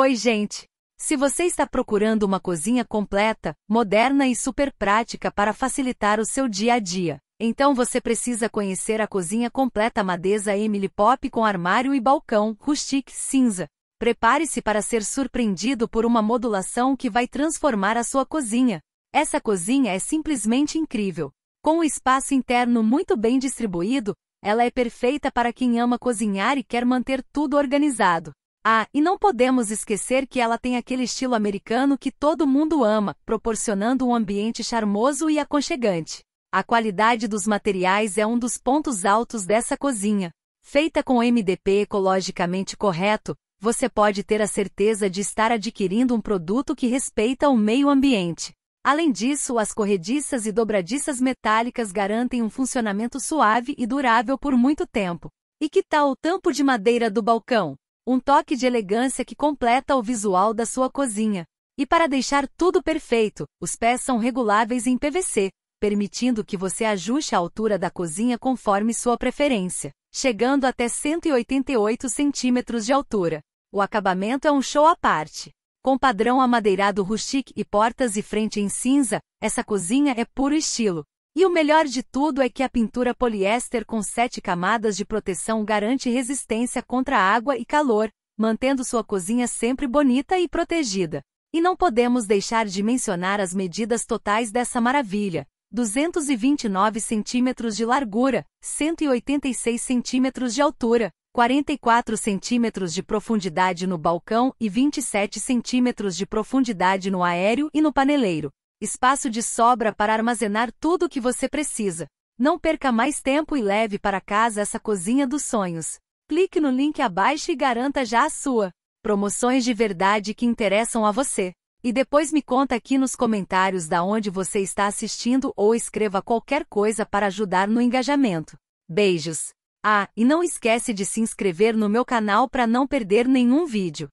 Oi, gente! Se você está procurando uma cozinha completa, moderna e super prática para facilitar o seu dia a dia, então você precisa conhecer a cozinha completa Madeza Emily Pop com armário e balcão, rustic cinza. Prepare-se para ser surpreendido por uma modulação que vai transformar a sua cozinha. Essa cozinha é simplesmente incrível. Com o espaço interno muito bem distribuído, ela é perfeita para quem ama cozinhar e quer manter tudo organizado. Ah, e não podemos esquecer que ela tem aquele estilo americano que todo mundo ama, proporcionando um ambiente charmoso e aconchegante. A qualidade dos materiais é um dos pontos altos dessa cozinha. Feita com MDP ecologicamente correto, você pode ter a certeza de estar adquirindo um produto que respeita o meio ambiente. Além disso, as corrediças e dobradiças metálicas garantem um funcionamento suave e durável por muito tempo. E que tal o tampo de madeira do balcão? um toque de elegância que completa o visual da sua cozinha. E para deixar tudo perfeito, os pés são reguláveis em PVC, permitindo que você ajuste a altura da cozinha conforme sua preferência, chegando até 188 centímetros de altura. O acabamento é um show à parte. Com padrão amadeirado rustique e portas e frente em cinza, essa cozinha é puro estilo. E o melhor de tudo é que a pintura poliéster com sete camadas de proteção garante resistência contra água e calor, mantendo sua cozinha sempre bonita e protegida. E não podemos deixar de mencionar as medidas totais dessa maravilha. 229 centímetros de largura, 186 centímetros de altura, 44 centímetros de profundidade no balcão e 27 centímetros de profundidade no aéreo e no paneleiro. Espaço de sobra para armazenar tudo o que você precisa. Não perca mais tempo e leve para casa essa cozinha dos sonhos. Clique no link abaixo e garanta já a sua. Promoções de verdade que interessam a você. E depois me conta aqui nos comentários da onde você está assistindo ou escreva qualquer coisa para ajudar no engajamento. Beijos. Ah, e não esquece de se inscrever no meu canal para não perder nenhum vídeo.